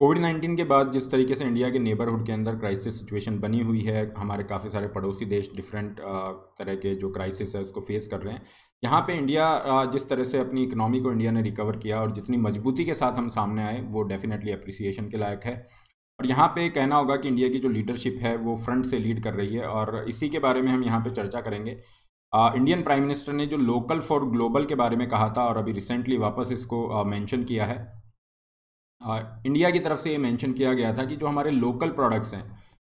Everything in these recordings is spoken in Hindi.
कोविड नाइन्टीन के बाद जिस तरीके से इंडिया के नेबरहुड के अंदर क्राइसिस सिचुएशन बनी हुई है हमारे काफ़ी सारे पड़ोसी देश डिफरेंट तरह के जो क्राइसिस है उसको फेस कर रहे हैं यहाँ पे इंडिया जिस तरह से अपनी इकनॉमी को इंडिया ने रिकवर किया और जितनी मजबूती के साथ हम सामने आए वो डेफिनेटली अप्रिसिएशन के लायक है और यहाँ पे कहना होगा कि इंडिया की जो लीडरशिप है वो फ्रंट से लीड कर रही है और इसी के बारे में हम यहाँ पर चर्चा करेंगे इंडियन प्राइम मिनिस्टर ने जो लोकल फॉर ग्लोबल के बारे में कहा था और अभी रिसेंटली वापस इसको मैंशन किया है इंडिया की तरफ से ये मेंशन किया गया था कि जो हमारे लोकल प्रोडक्ट्स हैं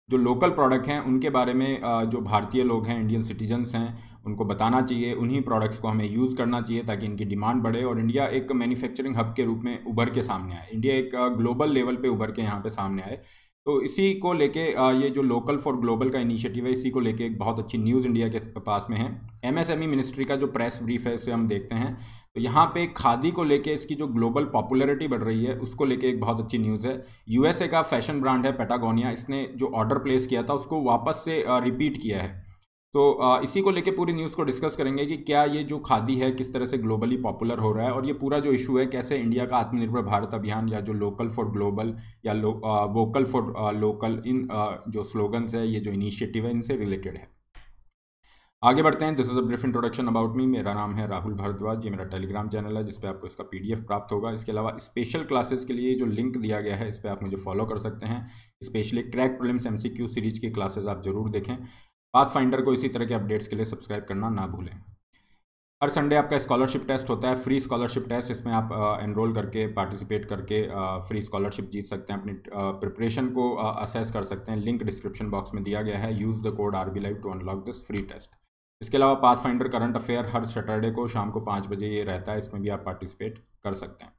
जो लोकल प्रोडक्ट हैं उनके बारे में जो भारतीय लोग हैं इंडियन सिटीजन्स हैं उनको बताना चाहिए उन्हीं प्रोडक्ट्स को हमें यूज़ करना चाहिए ताकि इनकी डिमांड बढ़े और इंडिया एक मैन्युफैक्चरिंग हब के रूप में उभर के सामने आए इंडिया एक ग्लोबल लेवल पे उभर के यहाँ पे सामने आए तो इसी को लेके ये जो लोकल फॉर ग्लोबल का इनिशिएटिव है इसी को लेके एक बहुत अच्छी न्यूज़ इंडिया के पास में है एमएसएमई मिनिस्ट्री e का जो प्रेस ब्रीफ है उसे हम देखते हैं तो यहाँ पे खादी को लेके इसकी जो ग्लोबल पॉपुलैरिटी बढ़ रही है उसको लेके एक बहुत अच्छी न्यूज़ है यूएसए का फैशन ब्रांड है पेटागोनिया इसने जो ऑर्डर प्लेस किया था उसको वापस से रिपीट किया है तो इसी को लेके पूरी न्यूज़ को डिस्कस करेंगे कि क्या ये जो खादी है किस तरह से ग्लोबली पॉपुलर हो रहा है और ये पूरा जो इशू है कैसे इंडिया का आत्मनिर्भर भारत अभियान या जो लोकल फॉर ग्लोबल या लो, वोकल फॉर लोकल इन जो स्लोगन्स है ये जो इनिशिएटिव है इनसे रिलेटेड है आगे बढ़ते हैं this is a brief introduction about me मेरा नाम है राहुल भारद्वाज ये मेरा टेलीग्राम चैनल है जिस पर आपको इसका पीडीएफ प्राप्त होगा इसके अलावा स्पेशल क्लासेस के लिए जो लिंक दिया गया है इस पर आप मुझे फॉलो कर सकते हैं specially crack problems MCQ series की क्लासेस आप जरूर देखें पाथ फाइंडर को इसी तरह के अपडेट्स के लिए सब्सक्राइब करना ना भूलें हर संडे आपका स्कॉलरशिप टेस्ट होता है फ्री स्कॉलरशिप टेस्ट इसमें आप एनरोल करके पार्टिसिपेट करके फ्री स्कॉलरशिप जीत सकते हैं अपनी प्रिपरेशन को असेस कर सकते हैं लिंक डिस्क्रिप्शन बॉक्स में दिया गया है use the code R B live to unlock this free test इसके अलावा पाथ फाइंडर करंट अफेयर हर सैटरडे को शाम को पाँच बजे ये रहता है इसमें भी आप पार्टिसिपेट कर सकते हैं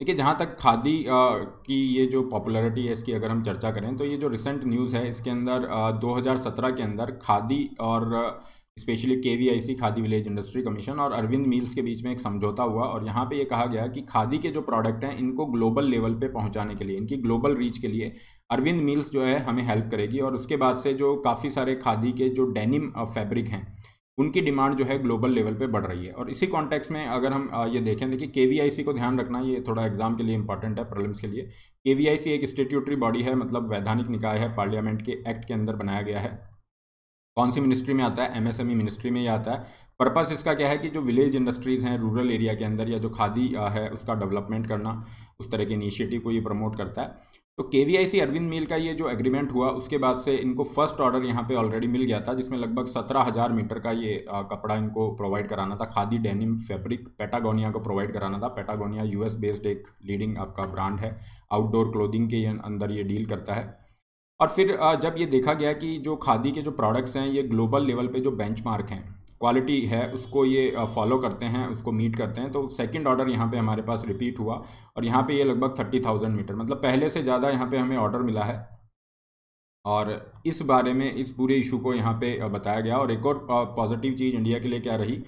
देखिए जहाँ तक खादी की ये जो पॉपुलैरिटी है इसकी अगर हम चर्चा करें तो ये जो रिसेंट न्यूज़ है इसके अंदर 2017 के अंदर खादी और स्पेशली के खादी विलेज इंडस्ट्री कमीशन और अरविंद मिल्स के बीच में एक समझौता हुआ और यहाँ पे ये कहा गया कि खादी के जो प्रोडक्ट हैं इनको ग्लोबल लेवल पे पहुँचाने के लिए इनकी ग्लोबल रीच के लिए अरविंद मिल्स जो है हमें हेल्प करेगी और उसके बाद से जो काफ़ी सारे खादी के जो डेनिम फैब्रिक हैं उनकी डिमांड जो है ग्लोबल लेवल पे बढ़ रही है और इसी कॉन्टेक्स में अगर हम ये देखें देखिए के को ध्यान रखना ये थोड़ा एग्जाम के लिए इंपॉर्टेंट है प्रॉब्लम्स के लिए के एक स्टेट्यूटरी बॉडी है मतलब वैधानिक निकाय है पार्लियामेंट के एक्ट के अंदर बनाया गया है कौन सी मिनिस्ट्री में आता है एमएसएमई मिनिस्ट्री e में ही आता है पर्पस इसका क्या है कि जो विलेज इंडस्ट्रीज़ हैं रूरल एरिया के अंदर या जो खादी है उसका डेवलपमेंट करना उस तरह के इनिशिएटिव को ये प्रमोट करता है तो के वी अरविंद मिल का ये जो एग्रीमेंट हुआ उसके बाद से इनको फर्स्ट ऑर्डर यहाँ पे ऑलरेडी मिल गया था जिसमें लगभग सत्रह हज़ार मीटर का ये कपड़ा इनको प्रोवाइड कराना था खादी डेनिम फैब्रिक पैटागोनिया को प्रोवाइड कराना था पैटागोनिया यूएस बेस्ड एक लीडिंग आपका ब्रांड है आउटडोर क्लोदिंग के अंदर ये डील करता है और फिर जब ये देखा गया कि जो खादी के जो प्रोडक्ट्स हैं ये ग्लोबल लेवल पे जो बेंचमार्क हैं क्वालिटी है उसको ये फॉलो करते हैं उसको मीट करते हैं तो सेकंड ऑर्डर यहाँ पे हमारे पास रिपीट हुआ और यहाँ पे ये लगभग थर्टी थाउजेंड मीटर मतलब पहले से ज़्यादा यहाँ पे हमें ऑर्डर मिला है और इस बारे में इस पूरे इशू को यहाँ पे बताया गया और एक और पॉजिटिव चीज़ इंडिया के लिए क्या रही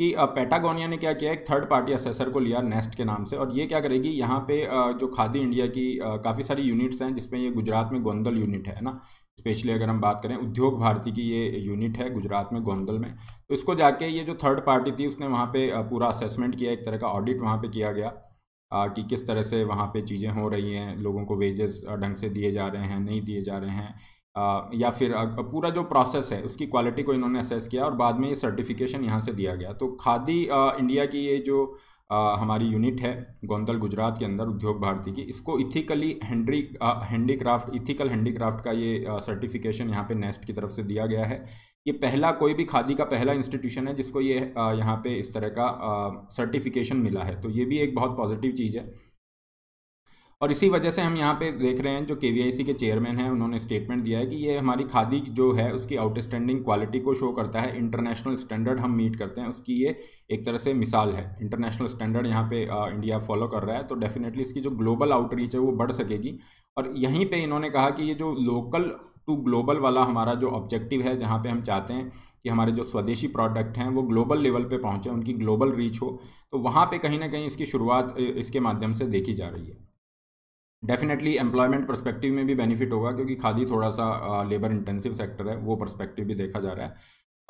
कि पैटागोनिया ने क्या किया एक थर्ड पार्टी असेसर को लिया नेस्ट के नाम से और ये क्या करेगी यहाँ पे जो खादी इंडिया की काफ़ी सारी यूनिट्स हैं जिसमें ये गुजरात में गोंदल यूनिट है ना स्पेशली अगर हम बात करें उद्योग भारती की ये यूनिट है गुजरात में गोंदल में तो इसको जाके ये जो थर्ड पार्टी थी उसने वहाँ पर पूरा असेसमेंट किया एक तरह का ऑडिट वहाँ पर किया गया कि किस तरह से वहाँ पर चीज़ें हो रही हैं लोगों को वेजेस ढंग से दिए जा रहे हैं नहीं दिए जा रहे हैं या फिर पूरा जो प्रोसेस है उसकी क्वालिटी को इन्होंने असेस किया और बाद में ये सर्टिफिकेशन यहाँ से दिया गया तो खादी इंडिया की ये जो हमारी यूनिट है गोंदल गुजरात के अंदर उद्योग भारती की इसको इथिकली हैंड्री हैंडीक्राफ्ट इथिकल हैंडीक्राफ्ट का ये सर्टिफिकेशन यहाँ पे नेस्ट की तरफ से दिया गया है ये पहला कोई भी खादी का पहला इंस्टीट्यूशन है जिसको ये यहाँ पे इस तरह का सर्टिफिकेशन मिला है तो ये भी एक बहुत पॉजिटिव चीज़ है और इसी वजह से हम यहाँ पे देख रहे हैं जो के के चेयरमैन हैं उन्होंने स्टेटमेंट दिया है कि ये हमारी खादी जो है उसकी आउटस्टैंडिंग क्वालिटी को शो करता है इंटरनेशनल स्टैंडर्ड हम मीट करते हैं उसकी ये एक तरह से मिसाल है इंटरनेशनल स्टैंडर्ड यहाँ पे आ, इंडिया फॉलो कर रहा है तो डेफिनेटली इसकी जो ग्लोबल आउटरीच है वो बढ़ सकेगी और यहीं पर इन्होंने कहा कि ये जो लोकल टू ग्लोबल वाला हमारा जो ऑब्जेक्टिव है जहाँ पे हम चाहते हैं कि हमारे जो स्वदेशी प्रोडक्ट हैं वो ग्लोबल लेवल पे पहुँचें उनकी ग्लोबल रीच हो तो वहाँ पे कहीं ना कहीं इसकी शुरुआत इसके माध्यम से देखी जा रही है डेफिनेटली एम्प्लॉयमेंट परस्पेक्टिव में भी बेनिफिट होगा क्योंकि खादी थोड़ा सा लेबर इंटेंसिव सेक्टर है वो परस्पेक्टिव भी देखा जा रहा है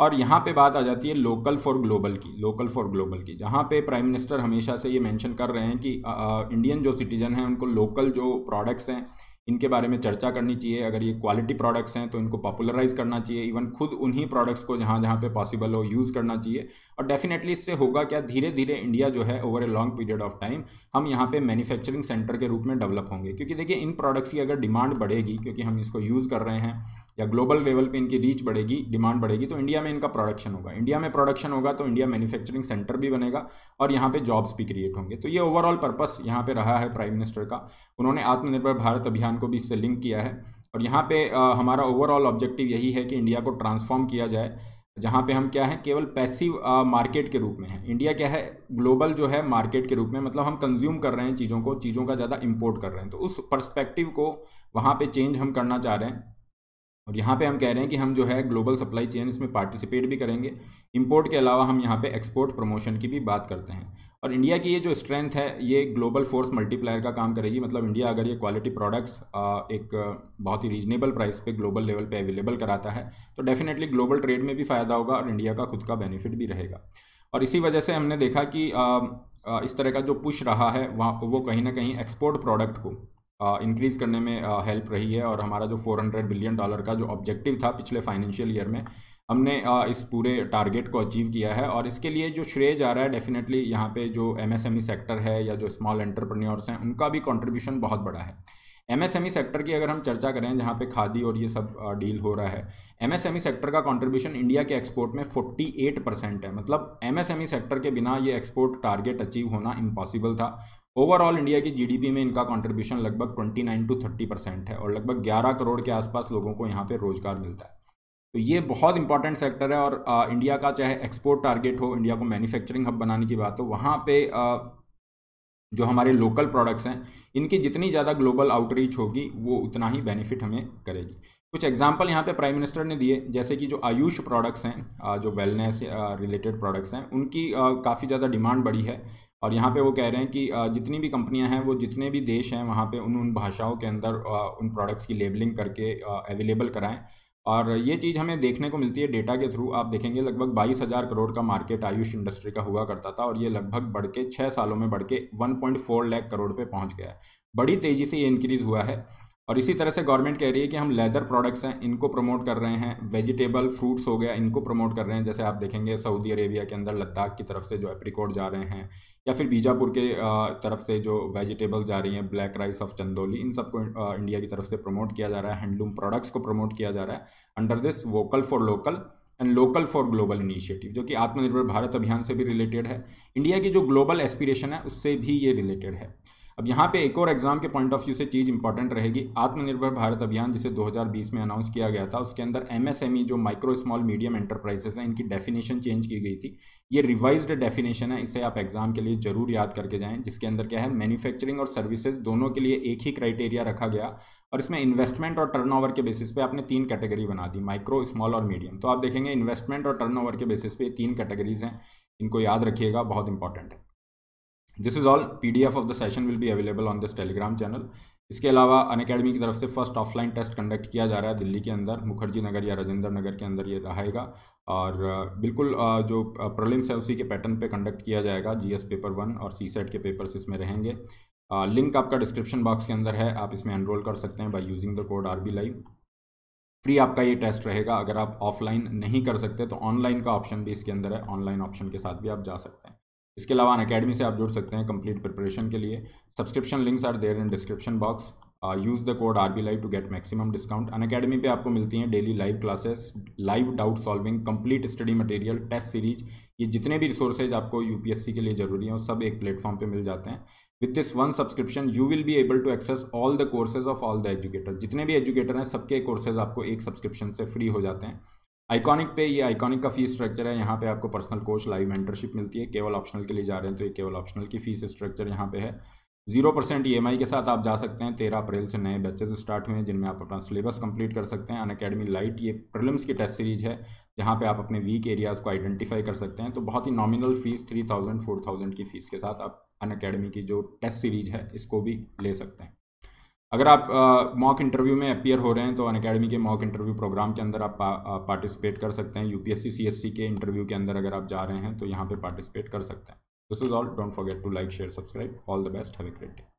और यहाँ पे बात आ जाती है लोकल फॉर ग्लोबल की लोकल फॉर ग्लोबल की जहाँ पे प्राइम मिनिस्टर हमेशा से ये मेंशन कर रहे हैं कि आ, इंडियन जो सिटीजन हैं उनको लोकल जो प्रोडक्ट्स हैं इनके बारे में चर्चा करनी चाहिए अगर ये क्वालिटी प्रोडक्ट्स हैं तो इनको पॉपुलराइज करना चाहिए इवन खुद उन्हीं प्रोडक्ट्स को जहाँ जहाँ पे पॉसिबल हो यूज़ करना चाहिए और डेफिनेटली इससे होगा क्या धीरे धीरे इंडिया जो है over a long period of time हम यहाँ पे मैन्युफैक्चरिंग सेंटर के रूप में डेवलप होंगे क्योंकि देखिए इन प्रोडक्ट्स की अगर डिमांड बढ़ेगी क्योंकि हम इसको यूज़ कर रहे हैं या ग्लोबल लेवल पे इनकी रीच बढ़ेगी डिमांड बढ़ेगी तो इंडिया में इनका प्रोडक्शन होगा इंडिया में प्रोडक्शन होगा तो इंडिया मैन्युफैक्चरिंग सेंटर भी बनेगा और यहाँ पे जॉब्स भी क्रिएट होंगे तो ये ओवरऑल पर्पस यहाँ पे रहा है प्राइम मिनिस्टर का उन्होंने आत्मनिर्भर भारत अभियान को भी इससे लिंक किया है और यहाँ पे आ, हमारा ओवरऑल ऑब्जेक्टिव यही है कि इंडिया को ट्रांसफॉर्म किया जाए जहाँ पे हम क्या है केवल पैसिव मार्केट के रूप में है इंडिया क्या है ग्लोबल जो है मार्केट के रूप में मतलब हम कंज्यूम कर रहे हैं चीज़ों को चीज़ों का ज़्यादा इम्पोर्ट कर रहे हैं तो उस परस्पेक्टिव को वहाँ पे चेंज हम करना चाह रहे हैं और यहाँ पे हम कह रहे हैं कि हम जो है ग्लोबल सप्लाई चेन इसमें पार्टिसिपेट भी करेंगे इंपोर्ट के अलावा हम यहाँ पे एक्सपोर्ट प्रमोशन की भी बात करते हैं और इंडिया की ये जो स्ट्रेंथ है ये ग्लोबल फोर्स मल्टीप्लायर का काम करेगी मतलब इंडिया अगर ये क्वालिटी प्रोडक्ट्स एक बहुत ही रीजनेबल प्राइस पे ग्लोबल लेवल पे अवेलेबल कराता है तो डेफिनेटली ग्लोबल ट्रेड में भी फ़ायदा होगा और इंडिया का खुद का बेनिफिट भी रहेगा और इसी वजह से हमने देखा कि इस तरह का जो पुश रहा है वहाँ वो कहीं ना कहीं एक्सपोर्ट प्रोडक्ट को इंक्रीज़ करने में हेल्प रही है और हमारा जो 400 बिलियन डॉलर का जो ऑब्जेक्टिव था पिछले फाइनेंशियल ईयर में हमने इस पूरे टारगेट को अचीव किया है और इसके लिए जो श्रेय जा रहा है डेफिनेटली यहाँ पे जो एमएसएमई सेक्टर e है या जो स्मॉल एंटरप्रेन्योर्स हैं उनका भी कॉन्ट्रीब्यूशन बहुत बड़ा है एमएसएमई सेक्टर e की अगर हम चर्चा करें जहाँ पे खादी और ये सब डील हो रहा है एमएसएमई सेक्टर e का कंट्रीब्यूशन इंडिया के एक्सपोर्ट में 48 परसेंट है मतलब एमएसएमई सेक्टर के बिना ये एक्सपोर्ट टारगेट अचीव होना इम्पॉसिबल था ओवरऑल इंडिया की जीडीपी में इनका कंट्रीब्यूशन लगभग 29 टू 30 परसेंट है और लगभग 11 करोड़ के आसपास लोगों को यहाँ पे रोजगार मिलता है तो ये बहुत इंपॉर्टेंट सेक्टर है और आ, इंडिया का चाहे एक्सपोर्ट टारगेट हो इंडिया को मैन्युफैक्चरिंग हब बनाने की बात हो वहाँ पे आ, जो हमारे लोकल प्रोडक्ट्स हैं इनकी जितनी ज़्यादा ग्लोबल आउटरीच होगी वो उतना ही बेनिफिट हमें करेगी कुछ एग्जाम्पल यहाँ पे प्राइम मिनिस्टर ने दिए जैसे कि जो आयुष प्रोडक्ट्स हैं जो वेलनेस रिलेटेड प्रोडक्ट्स हैं उनकी काफ़ी ज़्यादा डिमांड बढ़ी है और यहाँ पे वो कह रहे हैं कि जितनी भी कंपनियाँ हैं वो जितने भी देश हैं वहाँ पे उन उन भाषाओं के अंदर उन प्रोडक्ट्स की लेबलिंग करके अवेलेबल कराएं और ये चीज़ हमें देखने को मिलती है डेटा के थ्रू आप देखेंगे लगभग बाईस हज़ार करोड़ का मार्केट आयुष इंडस्ट्री का हुआ करता था और ये लगभग बढ़ के छः सालों में बढ़ के one point four lakh crore पे पहुंच गया है बड़ी तेज़ी से ये इंक्रीज़ हुआ है और इसी तरह से गवर्नमेंट कह रही है कि हम लेदर प्रोडक्ट्स हैं इनको प्रमोट कर रहे हैं वेजिटेबल फ्रूट्स हो गया इनको प्रमोट कर रहे हैं जैसे आप देखेंगे सऊदी अरेबिया के अंदर लद्दाख की तरफ से जो एप्रिकोट जा रहे हैं या फिर बीजापुर के तरफ से जो वेजिटेबल जा रही हैं ब्लैक राइस ऑफ चंदोली इन सबको इंडिया की तरफ से प्रमोट किया जा रहा है हैंडलूम प्रोडक्ट्स को प्रमोट किया जा रहा है under this vocal for local and local for global initiative जो कि आत्मनिर्भर भारत अभियान से भी रिलेटेड है इंडिया की जो ग्लोबल एस्पिरेशन है उससे भी ये रिलेटेड है अब यहाँ पे एक और एग्ज़ाम के पॉइंट ऑफ व्यू से चीज़ इंपॉर्टेंट रहेगी आत्मनिर्भर भारत अभियान जिसे 2020 में अनाउंस किया गया था उसके अंदर एमएसएमई e जो माइक्रो स्मॉल मीडियम एंटरप्राइजेस हैं इनकी डेफिनेशन चेंज की गई थी ये रिवाइज्ड डेफिनेशन है इसे आप एग्ज़ाम के लिए ज़रूर याद करके जाएँ जिसके अंदर क्या है मैन्युफैक्चरिंग और सर्विसेज दोनों के लिए एक ही क्राइटेरिया रखा गया और इसमें इन्वेस्टमेंट और टर्नओवर के बेसिस पे आपने तीन कैटेगरी बना दी माइक्रो स्मॉल और मीडियम तो आप देखेंगे इन्वेस्टमेंट और टर्नओवर के बेसिस पे तीन कैटेगरीज हैं इनको याद रखिएगा बहुत इंपॉर्टेंट है this is all PDF of the session will be available on this Telegram channel इसके अलावा अन अकेडमी की तरफ से फर्स्ट ऑफलाइन टेस्ट कंडक्ट किया जा रहा है दिल्ली के अंदर मुखर्जी नगर या राजेंद्र नगर के अंदर ये रहेगा और बिल्कुल जो प्रलिम्स है उसी के पैटर्न पे कंडक्ट किया जाएगा जीएस पेपर वन और सी सेट के पेपर्स इसमें रहेंगे लिंक आपका डिस्क्रिप्शन बॉक्स के अंदर है आप इसमें एनरोल कर सकते हैं by using the code R B live free आपका ये टेस्ट रहेगा अगर आप ऑफलाइन नहीं कर सकते तो ऑनलाइन का ऑप्शन भी इसके अंदर है ऑनलाइन ऑप्शन के साथ भी आप जा सकते हैं इसके अलावा अन अकेडमी से आप जुड़ सकते हैं कंप्लीट प्रिपरेशन के लिए subscription links are there in description box use the code R B live to get maximum discount Unacademy पर आपको मिलती हैं daily live classes live doubt solving complete study material test series ये जितने भी रिसोर्सेज आपको यू पी एस सी के लिए जरूरी हैं सब एक प्लेटफॉर्म पर मिल जाते हैं with this one subscription you will be able to access all the courses of all the educator जितने भी एजुकेटर हैं सबके कोर्सेज आपको एक सब्सक्रिप्शन से फ्री हो जाते हैं आइकॉनिक पे ये आइकॉनिक का फीस स्ट्रक्चर है यहाँ पे आपको पर्सनल कोच लाइव मेंटरशिप मिलती है केवल ऑप्शनल के लिए जा रहे हैं तो ये केवल ऑप्शनल की फीस स्ट्रक्चर यहाँ पे है जीरो परसेंट ई के साथ आप जा सकते हैं तेरह अप्रैल से नए बैचेज स्टार्ट हुए हैं जिनमें आप अपना सिलेबस कंप्लीट कर सकते हैं अन अकेडमी लाइट ये प्रिलिम्स की टेस्ट सीरीज है जहाँ पर आप अपने वीक एरियाज़ को आइडेंटिफाई कर सकते हैं तो बहुत ही nominal fees three thousand four thousand की फीस के साथ आप अन की जो टेस्ट सीरीज है इसको भी ले सकते हैं अगर आप मॉक इंटरव्यू में अपियर हो रहे हैं तो अनकेडमी के मॉक इंटरव्यू प्रोग्राम के अंदर आप पार्टिसिपेट कर सकते हैं यूपीएससी सीएससी के इंटरव्यू के अंदर अगर आप जा रहे हैं तो यहाँ पे पार्टिसिपेट कर सकते हैं this is all don't forget to like share subscribe all the best have credit